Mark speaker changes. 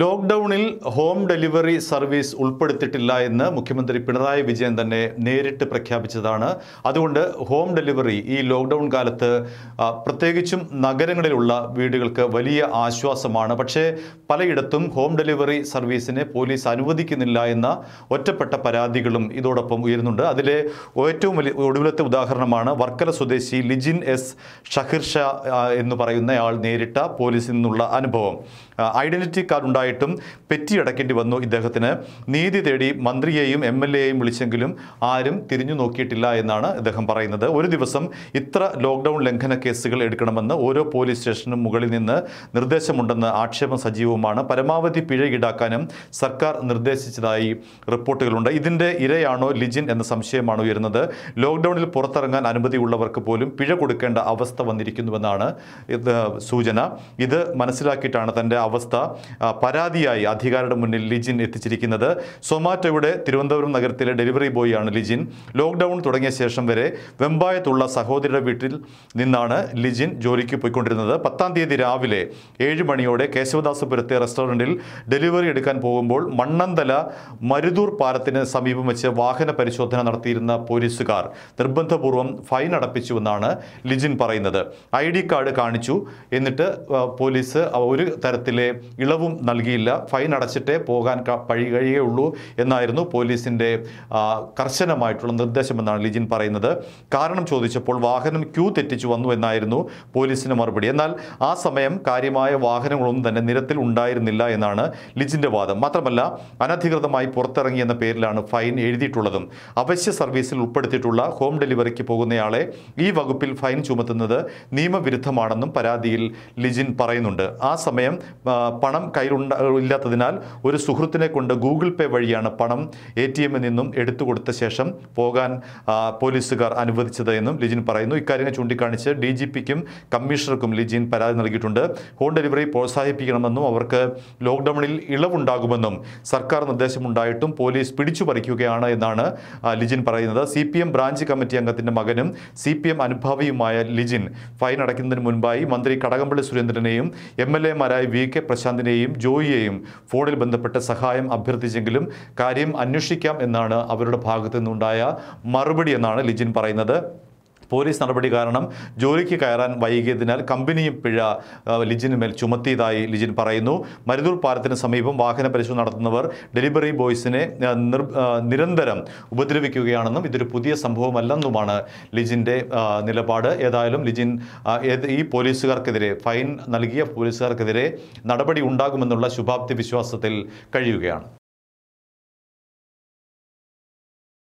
Speaker 1: ലോക്ക്ഡൌണിൽ home delivery service ഉൾപ്പെടുത്തിയിട്ടില്ല എന്ന് മുഖ്യമന്ത്രി പിണറായി വിജയൻ തന്നെ നേരിട്ട് പ്രഖ്യാപിച്ചതാണ് അതുകൊണ്ട് ഹോം ഡെലിവറി ഈ ലോക്ക്ഡൌൺ കാലത്ത് പ്രത്യേകിച്ചും നഗരങ്ങളിലുള്ള വീടുകൾക്ക് വലിയ ആശ്വാസമാണ് പക്ഷേ പലയിടത്തും ഹോം ഡെലിവറി സർവീസിനെ പോലീസ് അനുവദിക്കുന്നില്ല എന്ന ഒറ്റപ്പെട്ട പരാതികളും ഇതോടൊപ്പം ഉയരുന്നുണ്ട് അതിലെ ഏറ്റവും വലിയ ഒടുവിലത്തെ ഉദാഹരണമാണ് വർക്കല സ്വദേശി ലിജിൻ എസ് ഷഹിർഷ ഷാ എന്ന് പറയുന്നയാൾ നേരിട്ട പോലീസിൽ നിന്നുള്ള അനുഭവം ഐഡൻറ്റിറ്റി കാർഡ് ഉണ്ടായിട്ടും പെറ്റി അടക്കേണ്ടി വന്നു ഇദ്ദേഹത്തിന് നീതി തേടി മന്ത്രിയെയും എം എൽ എയെയും വിളിച്ചെങ്കിലും ആരും തിരിഞ്ഞു നോക്കിയിട്ടില്ല എന്നാണ് ഇദ്ദേഹം പറയുന്നത് ഒരു ദിവസം ഇത്ര ലോക്ക്ഡൗൺ ലംഘന കേസുകൾ എടുക്കണമെന്ന് ഓരോ പോലീസ് സ്റ്റേഷനും മുകളിൽ നിന്ന് നിർദ്ദേശമുണ്ടെന്ന് ആക്ഷേപം സജീവമാണ് പരമാവധി പിഴ ഈടാക്കാനും സർക്കാർ നിർദ്ദേശിച്ചതായി റിപ്പോർട്ടുകളുണ്ട് ഇതിൻ്റെ ഇരയാണോ ലിജിൻ എന്ന സംശയമാണ് ഉയരുന്നത് ലോക്ക്ഡൗണിൽ പുറത്തിറങ്ങാൻ അനുമതിയുള്ളവർക്ക് പോലും പിഴ കൊടുക്കേണ്ട അവസ്ഥ വന്നിരിക്കുന്നുവെന്നാണ് സൂചന ഇത് മനസ്സിലാക്കിയിട്ടാണ് തൻ്റെ അവസ്ഥ പരാതിയായി അധികാരിയുടെ മുന്നിൽ ലിജിൻ എത്തിച്ചിരിക്കുന്നത് സൊമാറ്റോയുടെ തിരുവനന്തപുരം നഗരത്തിലെ ഡെലിവറി ബോയിയാണ് ലിജിൻ ലോക്ക്ഡൗൺ തുടങ്ങിയ ശേഷം വരെ വെമ്പായത്തുള്ള സഹോദരിയുടെ വീട്ടിൽ നിന്നാണ് ലിജിൻ ജോലിക്ക് പോയിക്കൊണ്ടിരുന്നത് പത്താം തീയതി രാവിലെ ഏഴ് മണിയോടെ കേശവദാസപുരത്തെ റെസ്റ്റോറൻറ്റിൽ ഡെലിവറി എടുക്കാൻ പോകുമ്പോൾ മണ്ണന്തല മരുതൂർ പാലത്തിന് സമീപം വെച്ച് വാഹന പരിശോധന നടത്തിയിരുന്ന പോലീസുകാർ നിർബന്ധപൂർവ്വം ഫൈൻ അടപ്പിച്ചുവെന്നാണ് ലിജിൻ പറയുന്നത് ഐ ഡി കാർഡ് കാണിച്ചു എന്നിട്ട് പോലീസ് ഒരു തരത്തിൽ കേസിലെ ഇളവും നൽകിയില്ല ഫൈൻ അടച്ചിട്ടേ പോകാൻ കഴി കഴിയുള്ളൂ എന്നായിരുന്നു പോലീസിൻ്റെ കർശനമായിട്ടുള്ള നിർദ്ദേശമെന്നാണ് ലിജിൻ പറയുന്നത് കാരണം ചോദിച്ചപ്പോൾ വാഹനം ക്യൂ തെറ്റിച്ചു വന്നു എന്നായിരുന്നു പോലീസിന് മറുപടി എന്നാൽ ആ സമയം കാര്യമായ വാഹനങ്ങളൊന്നും തന്നെ നിരത്തിൽ ഉണ്ടായിരുന്നില്ല എന്നാണ് ലിജിൻ്റെ വാദം മാത്രമല്ല അനധികൃതമായി പുറത്തിറങ്ങിയെന്ന എന്ന പേരിലാണ് ഫൈൻ എഴുതിയിട്ടുള്ളതും അവശ്യ സർവീസിൽ ഉൾപ്പെടുത്തിയിട്ടുള്ള ഹോം ഡെലിവറിക്ക് പോകുന്നയാളെ ഈ വകുപ്പിൽ ഫൈൻ ചുമത്തുന്നത് നിയമവിരുദ്ധമാണെന്നും പരാതിയിൽ ലിജിൻ പറയുന്നുണ്ട് ആ സമയം പണം കയ്യിലുണ്ട ഇല്ലാത്തതിനാൽ ഒരു സുഹൃത്തിനെ കൊണ്ട് ഗൂഗിൾ പേ വഴിയാണ് പണം എ ടി എമ്മിൽ നിന്നും എടുത്തു കൊടുത്ത ശേഷം പോകാൻ പോലീസുകാർ അനുവദിച്ചത് എന്നും ലിജിൻ പറയുന്നു ഇക്കാര്യങ്ങൾ ചൂണ്ടിക്കാണിച്ച് ഡി ജി പിക്കും കമ്മീഷണർക്കും ലിജിൻ പരാതി നൽകിയിട്ടുണ്ട് ഹോം ഡെലിവറി പ്രോത്സാഹിപ്പിക്കണമെന്നും അവർക്ക് ലോക്ക്ഡൌണിൽ ഇളവുണ്ടാകുമെന്നും സർക്കാർ നിർദ്ദേശമുണ്ടായിട്ടും പോലീസ് പിടിച്ചു പറിക്കുകയാണ് എന്നാണ് ലിജിൻ പറയുന്നത് C P M branch committee അംഗത്തിൻ്റെ മകനും സി പി എം അനുഭാവിയുമായ ലിജിൻ ഫൈൻ അടയ്ക്കുന്നതിന് മുൻപായി മന്ത്രി കടകംപള്ളി സുരേന്ദ്രനെയും എം എൽ എമാരായ വി കെ പ്രശാന്തിനെയും ജോയിയെയും ഫോണിൽ ബന്ധപ്പെട്ട് സഹായം അഭ്യർത്ഥിച്ചെങ്കിലും കാര്യം അന്വേഷിക്കാം എന്നാണ് അവരുടെ ഭാഗത്തു നിന്നുണ്ടായ മറുപടി എന്നാണ് ലിജിൻ പറയുന്നത് പോലീസ് നടപടി കാരണം ജോലിക്ക് കയറാൻ വൈകിയതിനാൽ കമ്പനിയും പിഴ ലിജിന് മേൽ ചുമത്തിയതായി ലിജിൻ പറയുന്നു മരുതൂർ പാലത്തിന് സമീപം വാഹന പരിശോധന നടത്തുന്നവർ ഡെലിവറി ബോയ്സിനെ നിരന്തരം ഉപദ്രവിക്കുകയാണെന്നും ഇതൊരു പുതിയ സംഭവമല്ലെന്നുമാണ് ലിജിൻ്റെ നിലപാട് ഏതായാലും ലിജിൻ ഈ പോലീസുകാർക്കെതിരെ ഫൈൻ നൽകിയ പോലീസുകാർക്കെതിരെ നടപടി ഉണ്ടാകുമെന്നുള്ള ശുഭാപ്തി വിശ്വാസത്തിൽ കഴിയുകയാണ്